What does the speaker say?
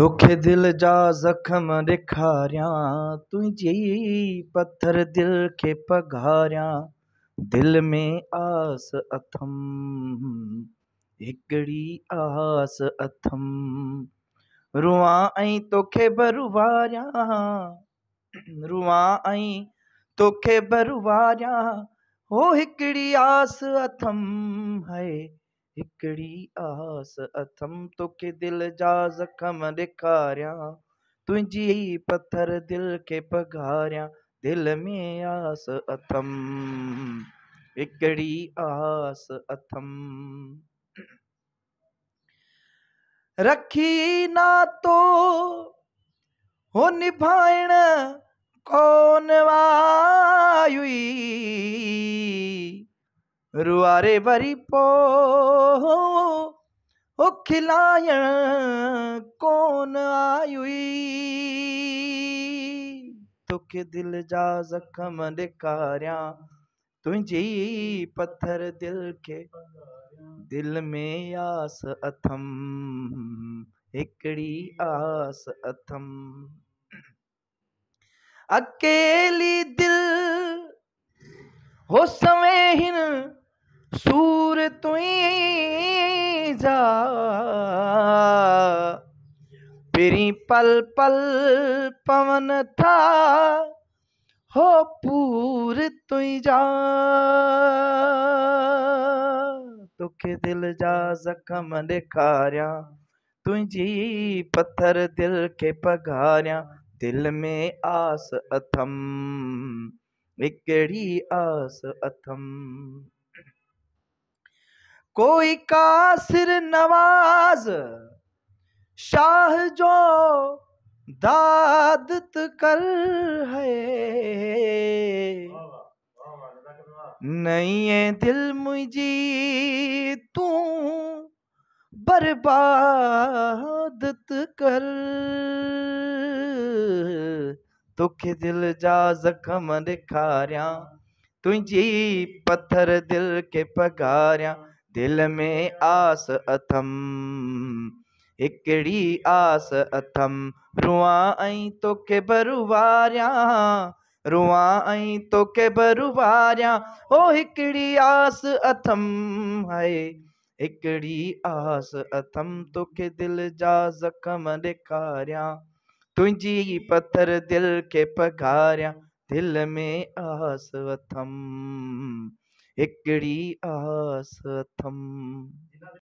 दुखे दिल जा जख्म ॾेखारियां तुझी पत्थर दिल के पघारिया दिल में आस अथम हिकिड़ी आस अथम रुआ आई तोखे बरुवारिया रुआ आई तोखे बरुवारिया हो हिकिड़ी आस अथम है हिकिड़ी आस अथमि तोखे दिल जा ज़ख़म ॾेखारियां तुंहिंजी पथर दिल खे पघारियां दिल में आस अथम हिकिड़ी आस अथम रखी ना तो हो निभाइण कौन वायुई रुआरे बरी पो ओ खिलायण कोन आयुई तोखे दिल जा जख्म ॾेखारियां तुझी पत्थर दिल खे दिल में आस अथम हिकिड़ी आस अथम अकेली दिल हो सवेहिन सूरत जा पेरी पल पल पवन था हो पूर तुई जा दुखे दिल जा जख्म ॾेखारियां तुझी पत्थर दिल के पघार दिल में आस अथम एक आस अथम कोई का सिर नवाज शाह जो दादत कर है नहीं है दिल मुझी तू बर्बादत कर दुख दिल जा जख्म दिखारिया तुझी पत्थर दिल के पगारिया दिल में आस अथम हिकड़ी आस अथम रुआ आई तो के बरुवारिया रुआ आई तो के बरुवारिया ओ हिकड़ी आस अथम है हिकड़ी आस अथम तो के दिल जा जख्म ॾेखारियां तुझी पत्थर दिल के पघारियां दिल में आस अथम हिकिड़ी आस थम